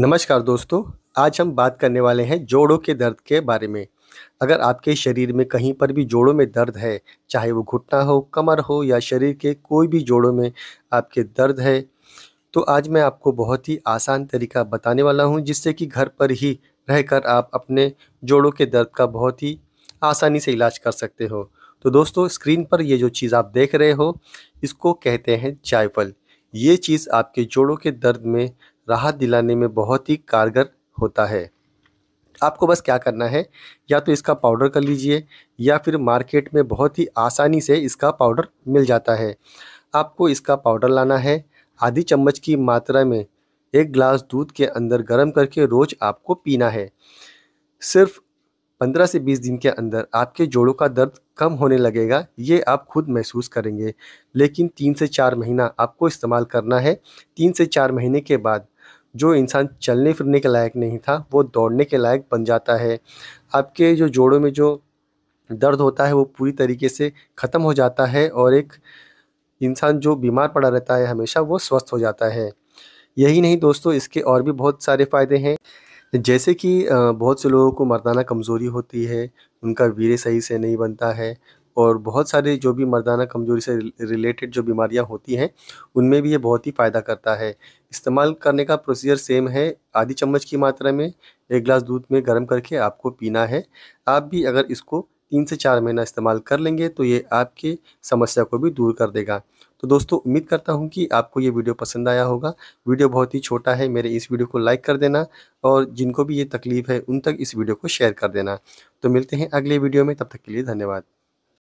नमस्कार दोस्तों आज हम बात करने वाले हैं जोड़ों के दर्द के बारे में अगर आपके शरीर में कहीं पर भी जोड़ों में दर्द है चाहे वो घुटना हो कमर हो या शरीर के कोई भी जोड़ों में आपके दर्द है तो आज मैं आपको बहुत ही आसान तरीका बताने वाला हूँ जिससे कि घर पर ही रहकर आप अपने जोड़ों के दर्द का बहुत ही आसानी से इलाज कर सकते हो तो दोस्तों स्क्रीन पर ये जो चीज़ आप देख रहे हो इसको कहते हैं जायफल ये चीज़ आपके जोड़ों के दर्द में राहत दिलाने में बहुत ही कारगर होता है आपको बस क्या करना है या तो इसका पाउडर कर लीजिए या फिर मार्केट में बहुत ही आसानी से इसका पाउडर मिल जाता है आपको इसका पाउडर लाना है आधी चम्मच की मात्रा में एक गिलास दूध के अंदर गर्म करके रोज़ आपको पीना है सिर्फ 15 से 20 दिन के अंदर आपके जोड़ों का दर्द कम होने लगेगा ये आप खुद महसूस करेंगे लेकिन तीन से चार महीना आपको इस्तेमाल करना है तीन से चार महीने के बाद जो इंसान चलने फिरने के लायक नहीं था वो दौड़ने के लायक बन जाता है आपके जो जोड़ों में जो दर्द होता है वो पूरी तरीके से ख़त्म हो जाता है और एक इंसान जो बीमार पड़ा रहता है हमेशा वो स्वस्थ हो जाता है यही नहीं दोस्तों इसके और भी बहुत सारे फ़ायदे हैं जैसे कि बहुत से लोगों को मर्दाना कमज़ोरी होती है उनका वीर सही से नहीं बनता है और बहुत सारे जो भी मर्दाना कमजोरी से रिलेटेड जो बीमारियां होती हैं उनमें भी ये बहुत ही फ़ायदा करता है इस्तेमाल करने का प्रोसीजर सेम है आधी चम्मच की मात्रा में एक गिलास दूध में गर्म करके आपको पीना है आप भी अगर इसको तीन से चार महीना इस्तेमाल कर लेंगे तो ये आपके समस्या को भी दूर कर देगा तो दोस्तों उम्मीद करता हूँ कि आपको ये वीडियो पसंद आया होगा वीडियो बहुत ही छोटा है मेरे इस वीडियो को लाइक कर देना और जिनको भी ये तकलीफ़ है उन तक इस वीडियो को शेयर कर देना तो मिलते हैं अगले वीडियो में तब तक के लिए धन्यवाद